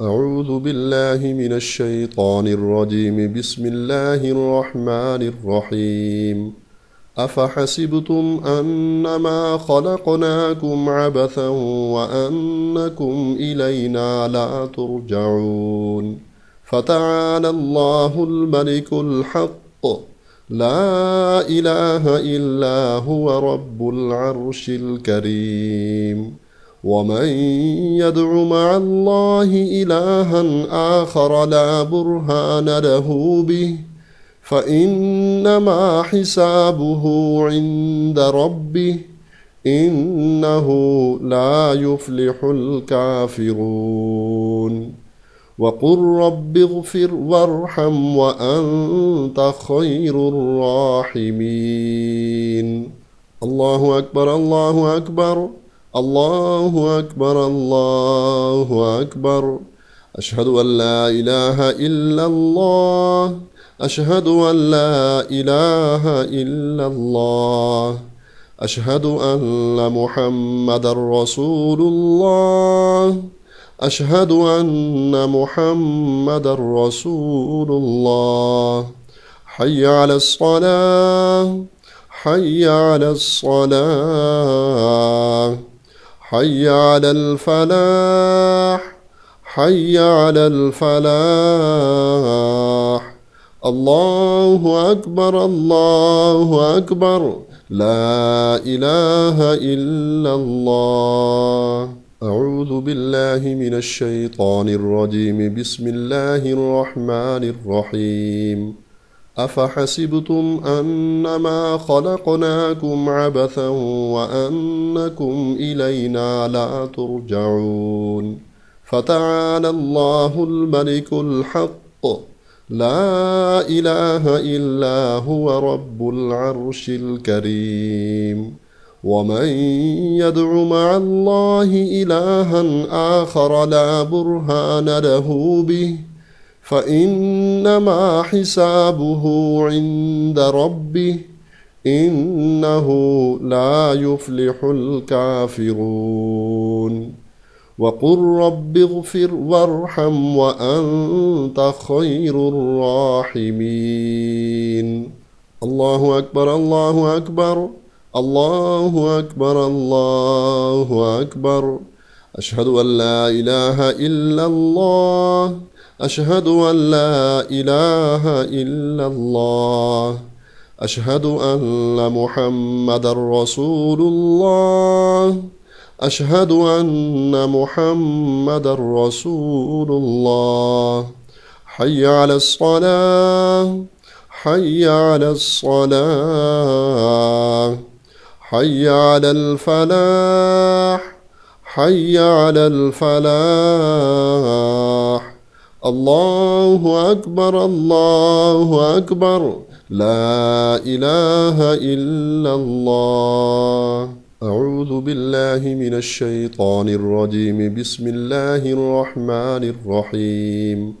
أعوذ بالله من الشيطان الرجيم بسم الله الرحمن الرحيم أفحسبتم أنما خلقناكم عبثا وأنكم إلينا لا ترجعون فتعالى الله الملك الحق لا إله إلا هو رب العرش الكريم ومن يدع مع الله إلها آخر لا برهان له به فإنما حسابه عند ربه إنه لا يفلح الكافرون وقل رب اغفر وارحم وأنت خير الراحمين الله أكبر الله أكبر الله أكبر الله أكبر أشهد أن لا إله إلا الله أشهد أن لا إله إلا الله أشهد أن محمد رسول الله أشهد أن محمد رسول الله حي على الصلاة حي على الصلاة حي على الفلاح حي على الفلاح الله أكبر الله أكبر لا إله إلا الله أعوذ بالله من الشيطان الرجيم بسم الله الرحمن الرحيم أفحسبتم أنما خلقناكم عبثا وأنكم إلينا لا ترجعون فتعالى الله الملك الحق لا إله إلا هو رب العرش الكريم ومن يدع مع الله إلها آخر لا برهان له به فإنما حسابه عند ربه إنه لا يفلح الكافرون وقل رب اغفر وارحم وأنت خير الراحمين الله أكبر الله أكبر الله أكبر الله أكبر أشهد أن لا إله إلا الله أشهد أن لا إله إلا الله أشهد أن محمد رسول الله أشهد أن محمد رسول الله حي على الصلاة حي على الصلاة حي على الفلاح حي على الفلاح الله أكبر الله أكبر لا إله إلا الله أعوذ بالله من الشيطان الرجيم بسم الله الرحمن الرحيم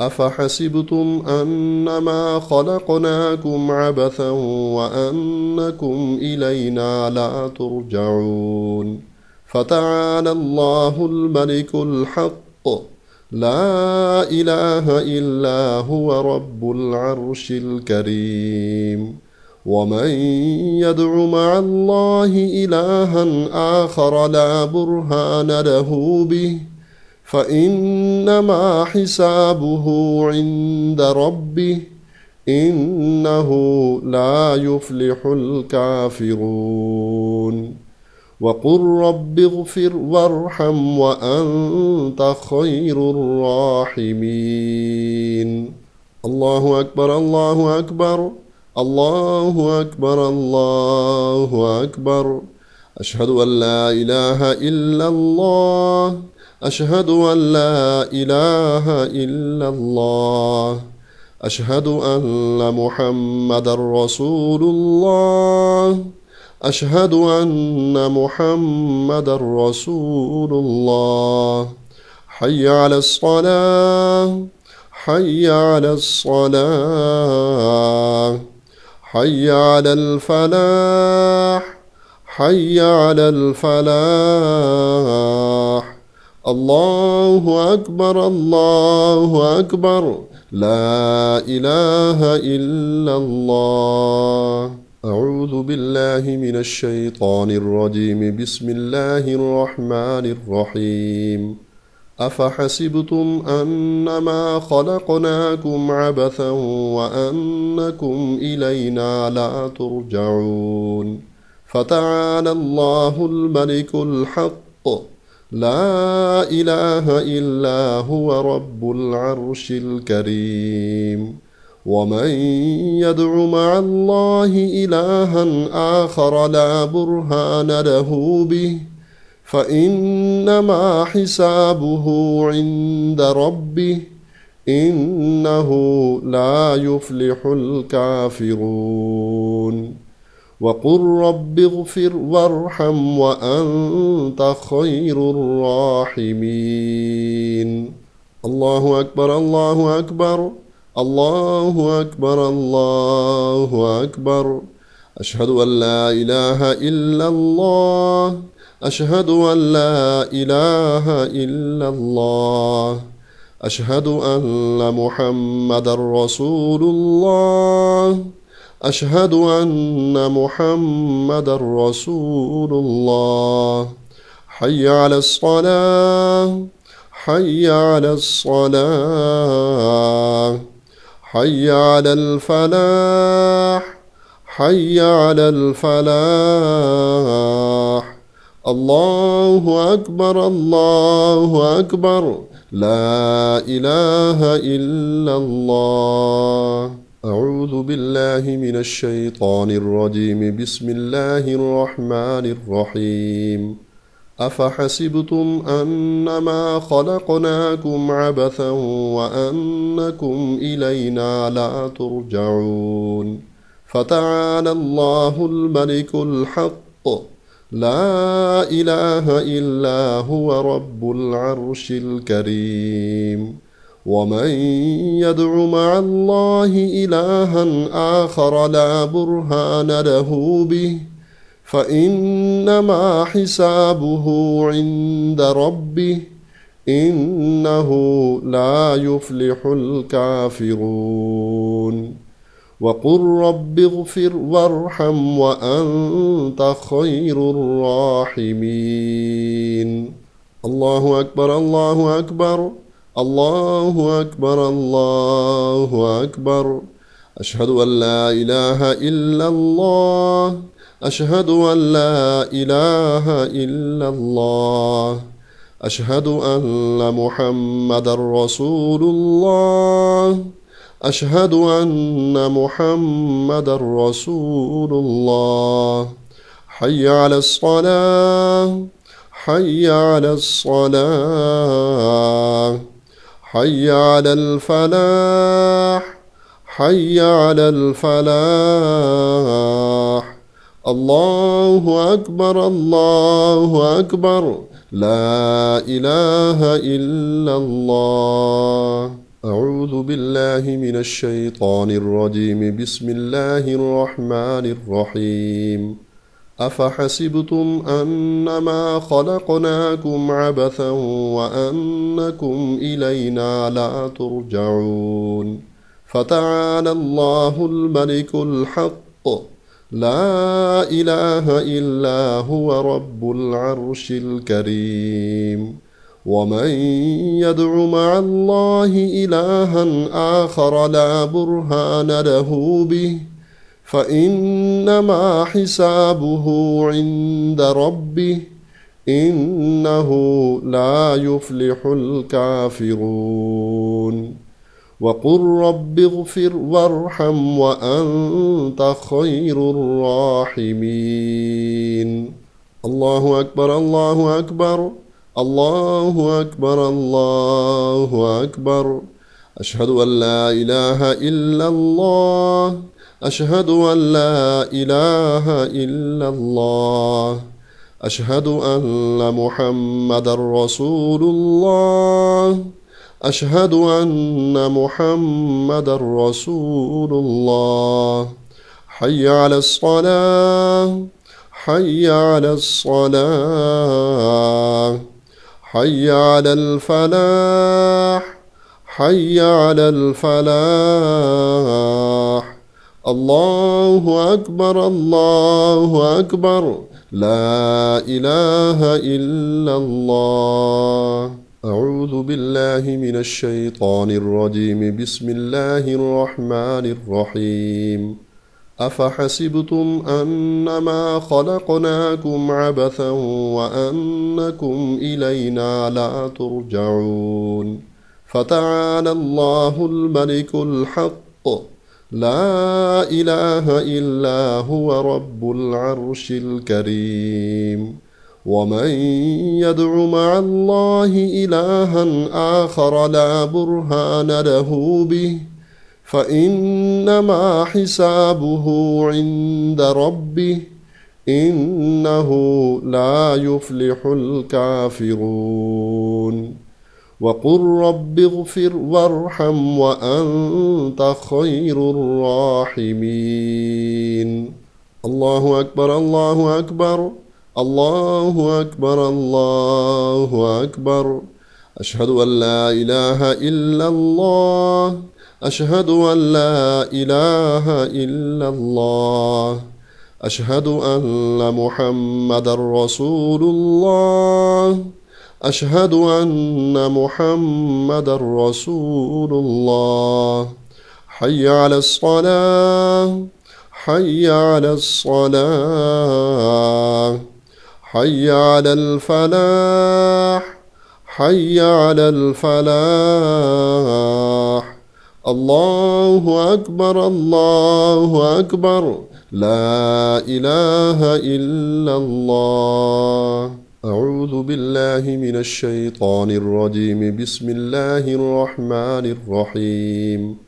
أفحسبتم أنما خلقناكم عبثا وأنكم إلينا لا ترجعون فتعالى الله الملك الحق لا إله إلا هو رب العرش الكريم ومن يدع مع الله إلها آخر لا برهان له به فإنما حسابه عند ربه إنه لا يفلح الكافرون وقل رب اغفر وارحم وأنت خير الراحمين الله أكبر الله أكبر الله أكبر الله أكبر أشهد أن لا إله إلا الله أشهد أن لا إله إلا الله أشهد أن محمد رسول الله أشهد أن محمد رسول الله حي على الصلاة حي على الصلاة حي على الفلاح حي على الفلاح الله أكبر الله أكبر لا إله إلا الله أعوذ بالله من الشيطان الرجيم بسم الله الرحمن الرحيم أفحسبتم أنما خلقناكم عبثا وأنكم إلينا لا ترجعون فتعالى الله الملك الحق لا إله إلا هو رب العرش الكريم ومن يدع مع الله إلها آخر لا برهان له به فإنما حسابه عند ربه إنه لا يفلح الكافرون وقل رب اغفر وارحم وأنت خير الراحمين الله أكبر الله أكبر الله أكبر الله أكبر أشهد أن لا إله إلا الله أشهد أن لا إله إلا الله أشهد أن محمد رسول الله أشهد أن محمد رسول الله حي على الصلاة حي على الصلاة حي على الفلاح حي على الفلاح الله أكبر الله أكبر لا إله إلا الله أعوذ بالله من الشيطان الرجيم بسم الله الرحمن الرحيم أفحسبتم أنما خلقناكم عبثا وأنكم إلينا لا ترجعون فتعالى الله الملك الحق لا إله إلا هو رب العرش الكريم ومن يدع مع الله إلها آخر لا برهان له به فإنما حسابه عند ربه إنه لا يفلح الكافرون وقل رب اغفر وارحم وأنت خير الراحمين الله أكبر الله أكبر الله أكبر الله أكبر أشهد أن لا إله إلا الله أشهد أن لا إله إلا الله أشهد أن محمد رسول الله أشهد أن محمد رسول الله حي على الصلاة حي على الصلاة حي على الفلاح حي على الفلاح الله أكبر الله أكبر لا إله إلا الله أعوذ بالله من الشيطان الرجيم بسم الله الرحمن الرحيم أفحسبتم أنما خلقناكم عبثا وأنكم إلينا لا ترجعون فتعالى الله الملك الحق لا إله إلا هو رب العرش الكريم ومن يدع مع الله إلها آخر لا برهان له به فإنما حسابه عند ربه إنه لا يفلح الكافرون وقل رب اغفر وارحم وأنت خير الراحمين الله أكبر الله أكبر الله أكبر الله أكبر أشهد أن لا إله إلا الله أشهد أن لا إله إلا الله أشهد أن محمد رسول الله أشهد أن محمد رسول الله حي على الصلاة حي على الصلاة حي على الفلاح حي على الفلاح الله أكبر الله أكبر لا إله إلا الله أعوذ بالله من الشيطان الرجيم بسم الله الرحمن الرحيم أفحسبتم أنما خلقناكم عبثا وأنكم إلينا لا ترجعون فتعالى الله الملك الحق لا إله إلا هو رب العرش الكريم ومن يدع مع الله إلها آخر لا برهان له به فإنما حسابه عند ربه إنه لا يفلح الكافرون وقل رب اغفر وارحم وأنت خير الراحمين الله أكبر الله أكبر الله أكبر الله أكبر أشهد أن لا إله إلا الله أشهد أن لا إله إلا الله أشهد أن محمد رسول الله أشهد أن محمد رسول الله حي على الصلاة حي على الصلاة حي على الفلاح حي على الفلاح الله أكبر الله أكبر لا إله إلا الله أعوذ بالله من الشيطان الرجيم بسم الله الرحمن الرحيم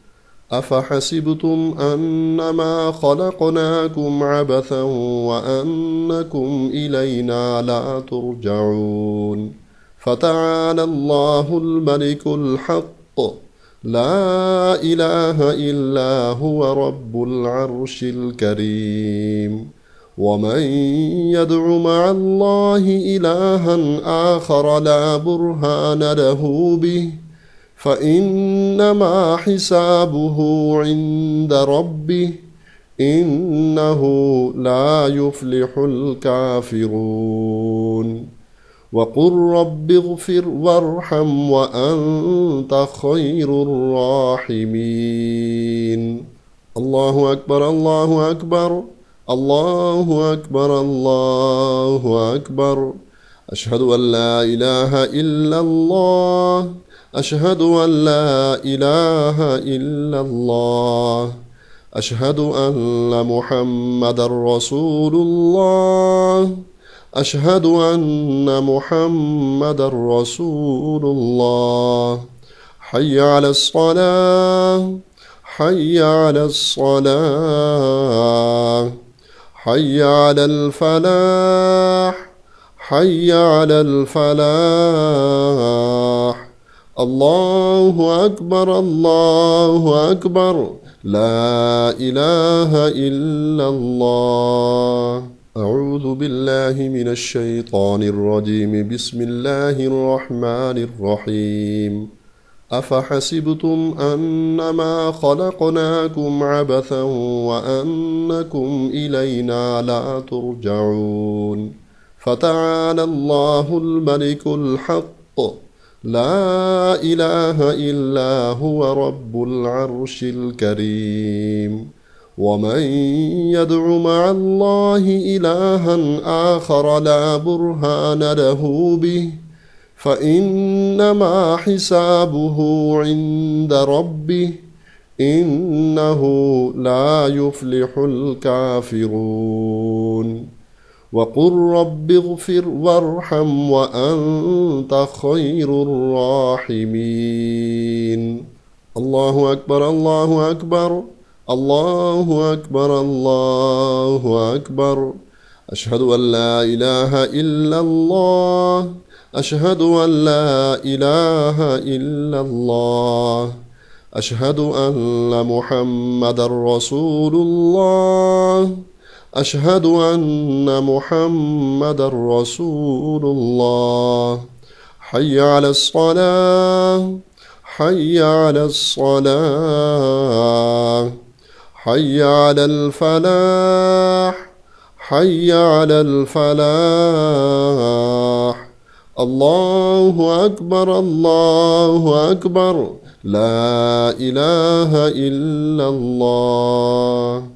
أفحسبتم أنما خلقناكم عبثا وأنكم إلينا لا ترجعون فتعالى الله الملك الحق لا إله إلا هو رب العرش الكريم ومن يدع مع الله إلها آخر لا برهان له به فإنما حسابه عند ربه إنه لا يفلح الكافرون وقل رب اغفر وارحم وأنت خير الراحمين الله أكبر الله أكبر الله أكبر الله أكبر أشهد أن لا إله إلا الله أشهد أن لا إله إلا الله أشهد أن محمد رسول الله أشهد أن محمد رسول الله حي على الصلاة حي على الصلاة حي على الفلاح حي على الفلاح الله أكبر الله أكبر لا إله إلا الله أعوذ بالله من الشيطان الرجيم بسم الله الرحمن الرحيم أفحسبتم أنما خلقناكم عبثا وأنكم إلينا لا ترجعون فتعالى الله الملك الحق لا إله إلا هو رب العرش الكريم ومن يدع مع الله إلها آخر لا برهان له به فإنما حسابه عند ربه إنه لا يفلح الكافرون وقل رب اغفر وارحم وأنت خير الراحمين الله أكبر الله أكبر الله أكبر الله أكبر أشهد أن لا إله إلا الله أشهد أن لا إله إلا الله أشهد أن محمد رسول الله أشهد أن محمد رسول الله حي على الصلاة حي على الصلاة حي على الفلاح حي على الفلاح الله أكبر الله أكبر لا إله إلا الله